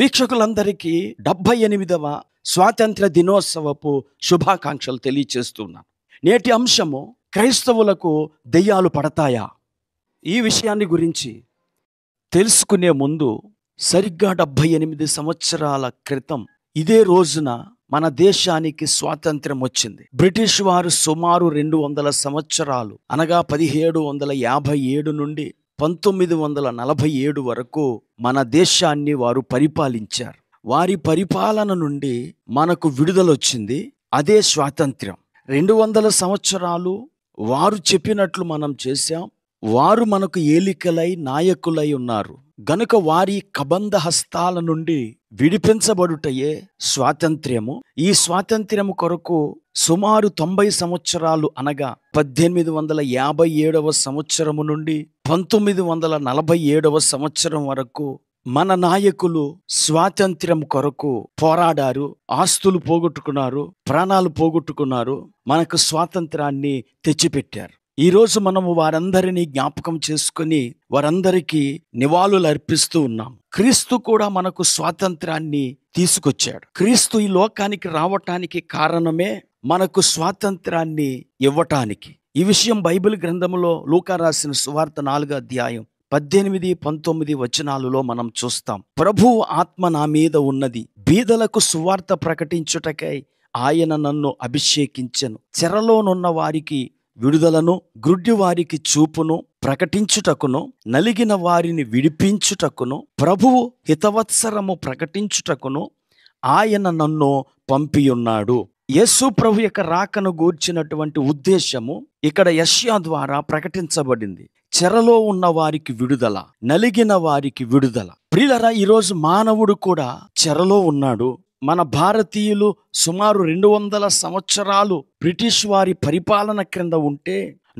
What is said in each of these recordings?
వీక్షకులందరికీ డెబ్భై ఎనిమిదవ స్వాతంత్ర దినోత్సవపు శుభాకాంక్షలు తెలియచేస్తున్నాను నేటి అంశము క్రైస్తవులకు దెయ్యాలు పడతాయా ఈ విషయాన్ని గురించి తెలుసుకునే ముందు సరిగ్గా డెబ్భై ఎనిమిది సంవత్సరాల క్రితం ఇదే రోజున మన దేశానికి స్వాతంత్రం వచ్చింది బ్రిటిష్ వారు సుమారు రెండు వందల సంవత్సరాలు అనగా పదిహేడు వందల యాభై ఏడు నుండి పంతొమ్మిది వందల నలభై ఏడు వరకు మన దేశాన్ని వారు పరిపాలించారు వారి పరిపాలన నుండి మనకు విడుదలొచ్చింది అదే స్వాతంత్ర్యం రెండు వందల సంవత్సరాలు వారు చెప్పినట్లు మనం చేశాం వారు మనకు ఏలికలై నాయకులై ఉన్నారు గనుక వారి కబంధ హస్తాల నుండి విడిపించబడుటయే స్వాతంత్ర్యము ఈ స్వాతంత్ర్యము కొరకు సుమారు తొంభై సంవత్సరాలు అనగా పద్దెనిమిది వందల యాభై ఏడవ సంవత్సరము నుండి పంతొమ్మిది వందల నలభై ఏడవ సంవత్సరం వరకు మన నాయకులు స్వాతంత్ర్యం కొరకు పోరాడారు ఆస్తులు పోగొట్టుకున్నారు ప్రాణాలు పోగొట్టుకున్నారు మనకు స్వాతంత్రాన్ని తెచ్చిపెట్టారు ఈరోజు మనము వారందరినీ జ్ఞాపకం చేసుకుని వారందరికీ నివాళులు అర్పిస్తూ ఉన్నాం క్రీస్తు కూడా మనకు స్వాతంత్రాన్ని తీసుకొచ్చాడు క్రీస్తు ఈ లోకానికి రావటానికి కారణమే మనకు స్వాతంత్రాన్ని ఇవ్వటానికి ఈ విషయం బైబిల్ గ్రంథంలో లూకా రాసిన సువార్త నాలుగో అధ్యాయం పద్దెనిమిది పంతొమ్మిది వచనాలలో మనం చూస్తాం ప్రభు ఆత్మ నా మీద ఉన్నది బీదలకు సువార్త ప్రకటించుటకై ఆయన నన్ను అభిషేకించను చెరలోనున్న వారికి విడుదలను గ్రుడ్డి వారికి చూపును ప్రకటించుటకును నలిగిన వారిని విడిపించుటకును ప్రభువు హితవత్సరము ప్రకటించుటకును ఆయన నన్ను పంపియున్నాడు యేసు ప్రభు యొక్క రాకను గూర్చినటువంటి ఉద్దేశము ఇక్కడ యష్యా ద్వారా ప్రకటించబడింది చెరలో ఉన్న వారికి విడుదల నలిగిన వారికి విడుదల ప్రిలరా ఈరోజు మానవుడు కూడా చెరలో ఉన్నాడు మన భారతీయులు సుమారు రెండు వందల సంవత్సరాలు బ్రిటిష్ వారి పరిపాలన క్రింద ఉంటే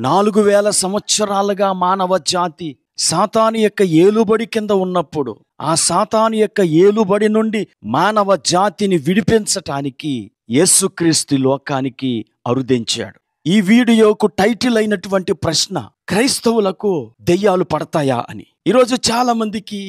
నాలుగు వేల సంవత్సరాలుగా మానవ జాతి సాతాను యొక్క ఏలుబడి కింద ఉన్నప్పుడు ఆ సాతాను యొక్క ఏలుబడి నుండి మానవ జాతిని విడిపించటానికి యేసుక్రీస్తు లోకానికి అరుదించాడు ఈ వీడియోకు టైటిల్ అయినటువంటి ప్రశ్న క్రైస్తవులకు దెయ్యాలు పడతాయా అని ఈరోజు చాలా మందికి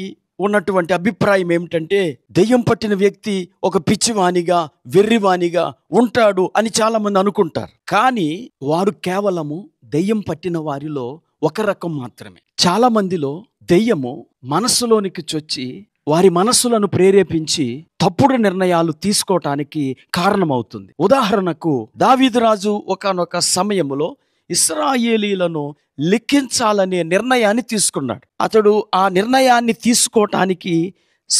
ఉన్నటువంటి అభిప్రాయం ఏమిటంటే దెయ్యం పట్టిన వ్యక్తి ఒక పిచ్చివాణిగా వెర్రివాణిగా ఉంటాడు అని చాలామంది అనుకుంటారు కానీ వారు కేవలము దెయ్యం పట్టిన వారిలో ఒక రకం మాత్రమే చాలామందిలో దెయ్యము మనస్సులోనికి చొచ్చి వారి మనస్సులను ప్రేరేపించి తప్పుడు నిర్ణయాలు తీసుకోవటానికి కారణమవుతుంది ఉదాహరణకు దావీదురాజు ఒకనొక సమయంలో ఇస్రాయేలీలను లిఖించాలనే నిర్ణయాన్ని తీసుకున్నాడు అతడు ఆ నిర్ణయాన్ని తీసుకోవటానికి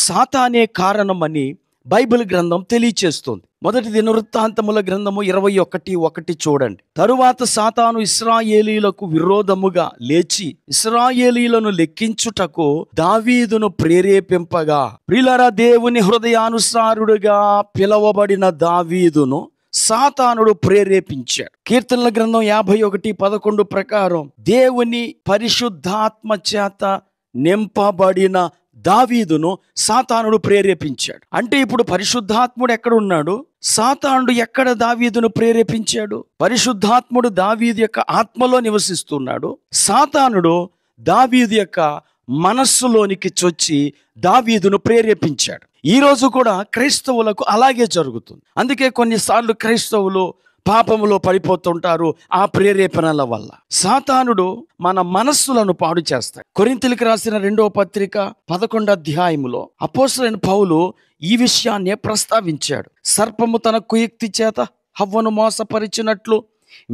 సాతానే కారణమని బైబిల్ గ్రంథం తెలియచేస్తుంది మొదటి దినవృత్తాంతముల గ్రంథము ఇరవై ఒకటి ఒకటి చూడండి తరువాత సాతాను ఇస్రాయేలీలకు విరోధముగా లేచి ఇస్రాయేలీలను లెక్కించుటకు దావీదును ప్రేరేపింపగా ప్రిలర దేవుని హృదయానుసారుడుగా పిలవబడిన దావీదును సాతానుడు ప్రేరేపించాడు కీర్తనల గ్రంథం యాభై ఒకటి పదకొండు ప్రకారం దేవుని పరిశుద్ధాత్మ చేత నింపబడిన దావీదును సాతానుడు ప్రేరేపించాడు అంటే ఇప్పుడు పరిశుద్ధాత్ముడు ఎక్కడున్నాడు సాతానుడు ఎక్కడ దావీదును ప్రేరేపించాడు పరిశుద్ధాత్ముడు దావీదు యొక్క ఆత్మలో నివసిస్తున్నాడు సాతానుడు దావీదు యొక్క మనస్సులోనికి చొచ్చి దావీదును ప్రేరేపించాడు ఈరోజు కూడా క్రైస్తవులకు అలాగే జరుగుతుంది అందుకే కొన్నిసార్లు క్రైస్తవులు పాపములో పడిపోతుంటారు ఆ ప్రేరేపణల వల్ల సాతానుడు మన మనస్సులను పాడు చేస్తాడు కొరింతలకు రాసిన రెండో పత్రిక పదకొండ అధ్యాయములో అపోసరైన పౌలు ఈ విషయాన్ని ప్రస్తావించాడు సర్పము తన కుయుక్తి చేత హవ్వను మోసపరిచినట్లు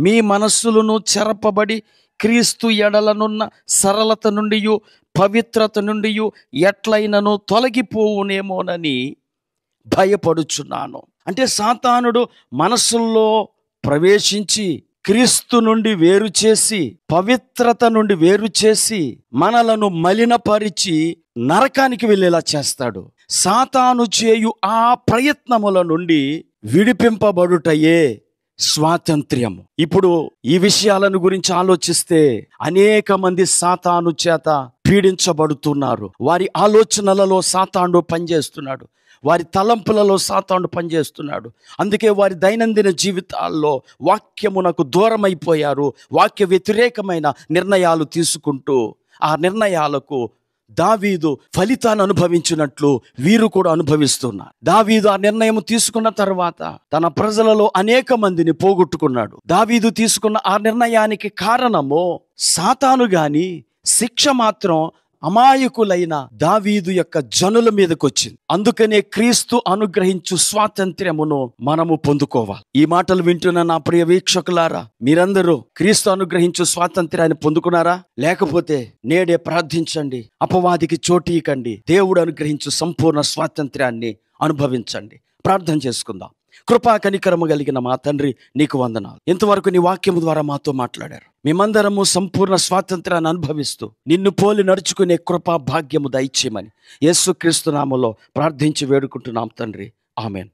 మీ మనస్సులను చెరపబడి క్రీస్తు ఎడలనున్న సరళత నుండి పవిత్రత నుండి ఎట్లయినను తొలగిపోవునేమోనని భయపడుచున్నాను అంటే సాతానుడు మనసుల్లో ప్రవేశించి క్రీస్తు నుండి వేరు చేసి పవిత్రత నుండి వేరు చేసి మనలను మలినపరిచి నరకానికి వెళ్ళేలా చేస్తాడు సాతాను చేయు ఆ ప్రయత్నముల నుండి విడిపింపబడుటయే స్వాతంత్ర్యము ఇప్పుడు ఈ విషయాలను గురించి ఆలోచిస్తే అనేక మంది సాతాను చేత పీడించబడుతున్నారు వారి ఆలోచనలలో సాతాండు పనిచేస్తున్నాడు వారి తలంపులలో సాతాండు పనిచేస్తున్నాడు అందుకే వారి దైనందిన జీవితాల్లో వాక్యమునకు దూరమైపోయారు వాక్య వ్యతిరేకమైన నిర్ణయాలు తీసుకుంటూ ఆ నిర్ణయాలకు దావీదు ఫలితాన్ని అనుభవించినట్లు వీరు కూడా అనుభవిస్తున్నారు దావీదు ఆ నిర్ణయం తీసుకున్న తర్వాత తన ప్రజలలో అనేక మందిని పోగొట్టుకున్నాడు దావీదు తీసుకున్న ఆ నిర్ణయానికి కారణము సాతాను గాని శిక్ష మాత్రం అమాయకులైన దావీదు యొక్క జనుల మీదకి వచ్చింది అందుకనే క్రీస్తు అనుగ్రహించు స్వాతంత్ర్యమును మనము పొందుకోవాలి ఈ మాటలు వింటున్న నా ప్రియ వీక్షకులారా మీరందరూ క్రీస్తు అనుగ్రహించు స్వాతంత్ర్యాన్ని పొందుకున్నారా లేకపోతే నేడే ప్రార్థించండి అపవాదికి చోటీకండి దేవుడు అనుగ్రహించు సంపూర్ణ స్వాతంత్ర్యాన్ని అనుభవించండి ప్రార్థన చేసుకుందాం కృపా కనికరము కలిగిన మా తండ్రి నీకు వందనాలు ఇంతవరకు నీ వాక్యము ద్వారా మాతో మాట్లాడారు మేమందరము సంపూర్ణ స్వాతంత్రాన్ని అనుభవిస్తూ నిన్ను పోలి నడుచుకునే కృపా భాగ్యము దయచేయమని యేసుక్రీస్తు నామలో ప్రార్థించి వేడుకుంటున్నాం తండ్రి ఆమెన్